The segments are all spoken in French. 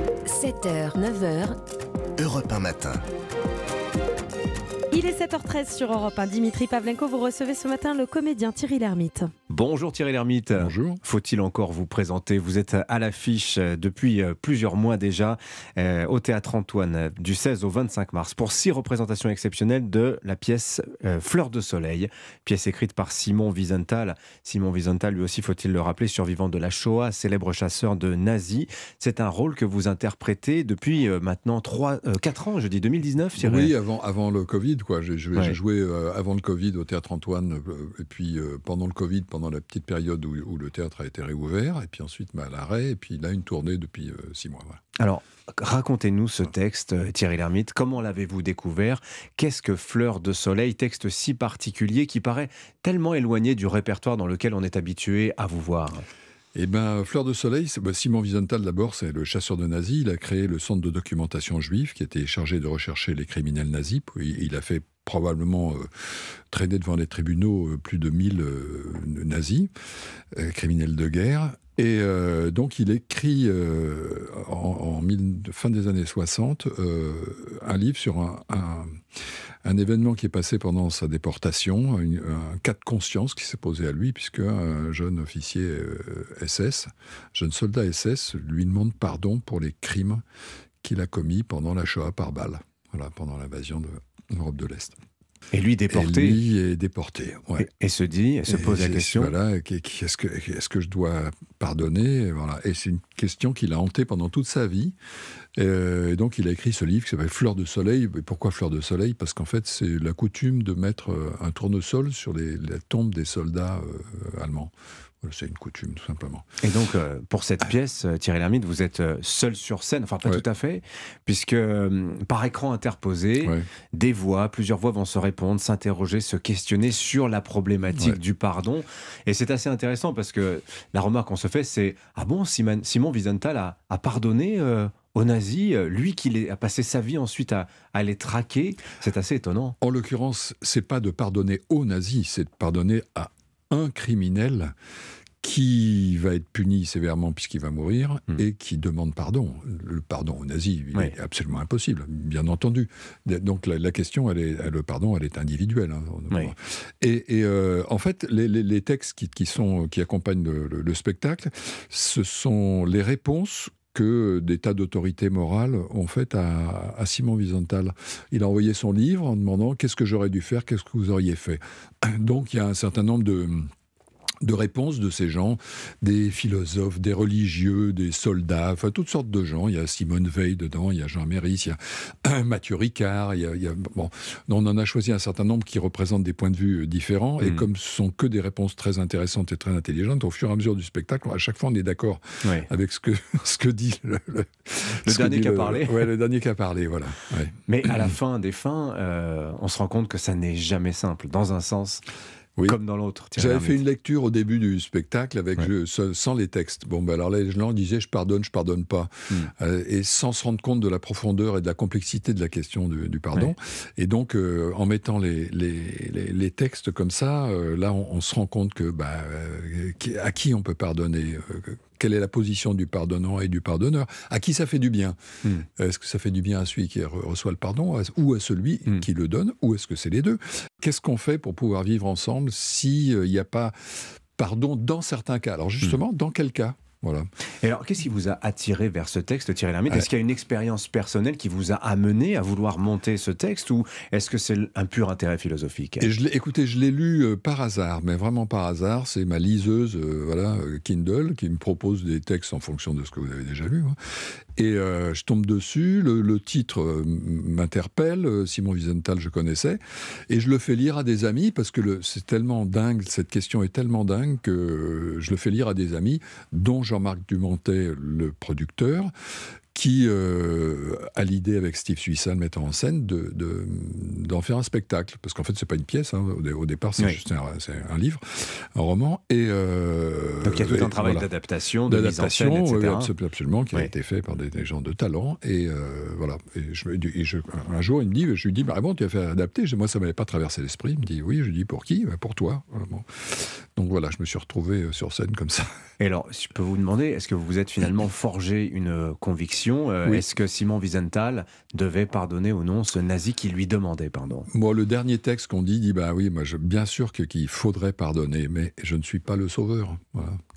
7h, 9h. Europe 1 matin. Il est 7h13 sur Europe 1. Dimitri Pavlenko, vous recevez ce matin le comédien Thierry Lhermitte. Bonjour Thierry Lhermitte. Bonjour. Faut-il encore vous présenter Vous êtes à l'affiche euh, depuis euh, plusieurs mois déjà euh, au théâtre Antoine du 16 au 25 mars pour six représentations exceptionnelles de la pièce Fleur de soleil, pièce écrite par Simon Wiesenthal. Simon Wiesenthal, lui aussi, faut-il le rappeler, survivant de la Shoah, célèbre chasseur de nazis. C'est un rôle que vous interprétez depuis maintenant 3, 4 ans, je dis 2019, Thierry. Oui, avant, avant le Covid, quoi j'ai joué, euh, avant le Covid au Théâtre Antoine, euh, et puis euh, pendant le Covid, pendant la petite période où, le théâtre a été réouvert, et puis ensuite à bah, l'arrêt, et puis là, une tournée depuis six mois. Alors, racontez-nous ce texte, Thierry Lermite. Comment l'avez-vous découvert Qu'est-ce que Fleur de Soleil, texte si particulier qui paraît tellement éloigné du répertoire dans lequel on est habitué à vous voir eh bien, Fleur de Soleil, bah, Simon Wiesenthal d'abord, c'est le chasseur de nazis. Il a créé le centre de documentation juive qui était chargé de rechercher les criminels nazis. Il a fait probablement euh, traîner devant les tribunaux euh, plus de 1000 euh, nazis, criminels de guerre. Et donc il écrit en, fin des années 60 un livre sur un un événement qui est passé pendant sa déportation, un cas de conscience qui s'est posé à lui, puisque un jeune officier SS, euh, jeune soldat SS, lui demande pardon pour les crimes qu'il a commis pendant la Shoah par balle, pendant l'invasion de l'Europe de l'Est. Et lui déporté. Et lui est déporté. Ouais. Et, se dit, se pose la question. Voilà, ce que, est-ce que je dois pardonner Voilà. Et c'est une question qu'il a hanté pendant toute sa vie. Euh, et donc il a écrit ce livre qui s'appelle Fleur de soleil. pourquoi Fleur de soleil Parce qu'en fait, c'est la coutume de mettre euh, un tournesol sur les, la tombe des soldats euh, allemands c'est une coutume, tout simplement. Et donc, euh, pour cette ah. pièce, euh, Thierry Lhermitte, vous êtes euh, seul sur scène, enfin pas tout à fait, puisque par écran interposé, des voix, plusieurs voix vont se répondre, s'interroger, se questionner sur la problématique du pardon. Et c'est assez intéressant parce que la remarque qu'on se fait, c'est Ah bon, Simon, Simon Wiesenthal a, pardonné aux nazis, lui qui a passé sa vie ensuite à, à les traquer. C'est assez étonnant. En l'occurrence, c'est pas de pardonner aux nazis, c'est de pardonner à un criminel qui va être puni sévèrement puisqu'il va mourir hmm. et qui demande pardon. Le pardon aux nazis est absolument impossible, bien entendu. Donc la, question, elle est, le pardon, elle est individuelle. Hein, et, euh, en fait, les, textes qui, sont, qui accompagnent le, spectacle, ce sont les réponses que des tas d'autorités morales ont fait à, Simon Wiesenthal. Il a envoyé son livre en demandant qu'est-ce que j'aurais dû faire, qu'est-ce que vous auriez fait. Donc il y a un certain nombre de de réponses de ces gens, des philosophes, des religieux, des soldats, enfin toutes sortes de gens. Il y a Simone Veil dedans, il y a Jean Méris, il y a Mathieu Ricard, il on en a choisi un certain nombre qui représentent des points de vue euh, différents et mm. comme ce sont que des réponses très intéressantes et très intelligentes, au fur et à mesure du spectacle, à chaque fois on est d'accord avec ce que, ce que dit le, dernier qui a parlé. le dernier qui a parlé, voilà. Mais à la fin des fins, euh, on se rend compte que ça n'est jamais simple, dans un sens comme dans l'autre. J'avais fait une lecture au début du spectacle avec sans, les textes. Bon, ben alors les gens disais, je pardonne, je pardonne pas, hmm. euh, et sans se rendre compte de la profondeur et de la complexité de la question du, pardon. Et donc euh, en mettant les, les, textes comme ça, euh, là on, se rend compte que bah, à qui on peut pardonner, quelle est la position du pardonnant et du pardonneur À qui ça fait du bien hmm. Est-ce que ça fait du bien à celui qui reçoit le pardon ou à celui hmm. qui le donne Ou est-ce que c'est les deux Qu'est-ce qu'on fait pour pouvoir vivre ensemble s'il euh, n'y a pas pardon dans certains cas Alors justement, hmm. dans quel cas voilà. Et alors, qu'est-ce qui vous a attiré vers ce texte, Thierry Lhermitte Est-ce qu'il y a une expérience personnelle qui vous a amené à vouloir monter ce texte ou est-ce que c'est un pur intérêt philosophique Et je Écoutez, je l'ai lu euh, par hasard, mais vraiment par hasard. C'est ma liseuse euh, voilà, euh, Kindle qui me propose des textes en fonction de ce que vous avez déjà lu. Hein. Et je tombe dessus, le, titre m'interpelle, Simon Wiesenthal, je connaissais, et je le fais lire à des amis parce que c'est tellement dingue, cette question est tellement dingue que je le fais lire à des amis dont je Jean-Marc Dumontet, le producteur, qui euh, a l'idée avec Steve Suissan, le mettre en scène, d'en de, d'en faire un spectacle. Parce qu'en fait, c'est pas une pièce. Hein. Au, départ, c'est juste un, livre, un roman. Et, euh, Donc il y a tout un travail d'adaptation d'adaptation, absolument, qui a été fait par des, gens de talent. Et euh, voilà. Et je, je, un jour, il me dit, je lui dis, mais bon, bah, tu as fait adapter. Moi, ça m'avait pas traversé l'esprit. Il me dit, oui. Je lui dis, pour qui bah, Pour toi. Donc voilà, je me suis retrouvé sur scène comme ça. Et alors, je peux vous demander, est-ce que vous vous êtes finalement forgé une conviction euh, est-ce que Simon Wiesenthal devait pardonner ou non ce nazi qui lui demandait pardon Moi, le dernier texte qu'on dit dit bah oui, moi, je, bien sûr qu'il faudrait pardonner, mais je ne suis pas le sauveur.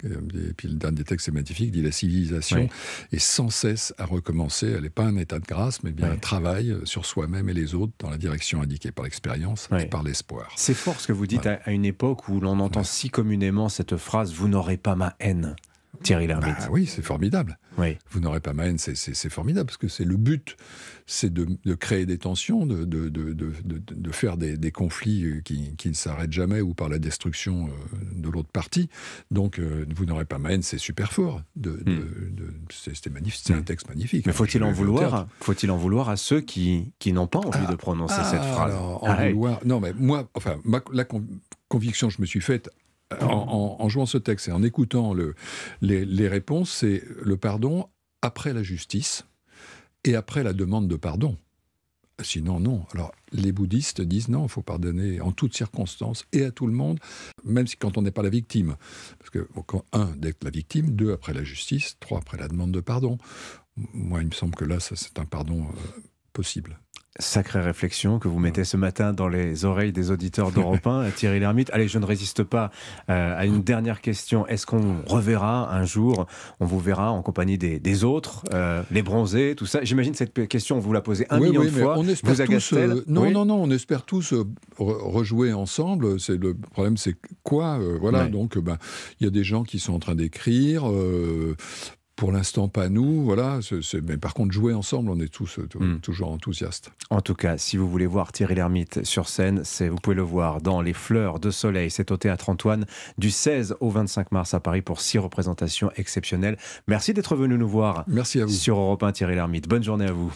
Et puis le dernier texte c'est magnifique, dit la civilisation est sans cesse à recommencer. Elle n'est pas un état de grâce, mais bien un travail sur soi-même et les autres dans la direction indiquée par l'expérience et par l'espoir. C'est fort ce que vous dites à, une époque où l'on entend si communément cette phrase "Vous n'aurez pas ma haine". Thierry Lhermitte. Bah oui, c'est formidable. Vous n'aurez pas ma haine, c'est formidable, parce que c'est le but, c'est de, créer des tensions, de, faire des, conflits euh, qui, ne s'arrêtent jamais ou par la destruction euh, de l'autre partie. Donc, euh, vous n'aurez pas ma haine, c'est super fort. Hmm. c'est magnifique, c'est un hmm. texte magnifique. Mais hein, faut-il en vouloir Faut-il en vouloir à ceux qui, n'ont pas envie de prononcer ah, cette phrase Non, mais moi, enfin, la, conviction que je me suis faite euh, en, jouant ce texte et en écoutant les, réponses, c'est le pardon après la justice et après la demande de pardon. Sinon, non. Alors, les bouddhistes disent non, il faut pardonner en toutes circonstances et à tout le monde, même si quand on n'est pas la victime. Parce que, quand, un, d'être la victime, deux, après la justice, trois, après la demande de pardon. Moi, il me semble que là, c'est un pardon euh, possible. Sacrée réflexion que vous mettez ce matin dans les oreilles des auditeurs d'Europe 1, Thierry l'ermite Allez, je ne résiste pas euh, à une dernière question. Est-ce qu'on reverra un jour, on vous verra en compagnie des, autres, euh, les bronzés, tout ça J'imagine cette question, on vous la posez un million de fois. On espère vous tous, euh, non, non, non, on espère tous rejouer ensemble. C'est Le problème, c'est quoi Voilà, donc bah, il y a des gens qui sont en train d'écrire pour l'instant pas nous, voilà. mais par contre, jouer ensemble, on est tous euh, hmm. toujours enthousiastes. En tout cas, si vous voulez voir Thierry Lhermitte sur scène, vous pouvez le voir dans Les Fleurs de Soleil. C'est au Théâtre Antoine du 16 au 25 mars à Paris pour six représentations exceptionnelles. Merci d'être venu nous voir. Merci à vous. Sur Europe 1, Thierry Lhermitte. Bonne journée à vous.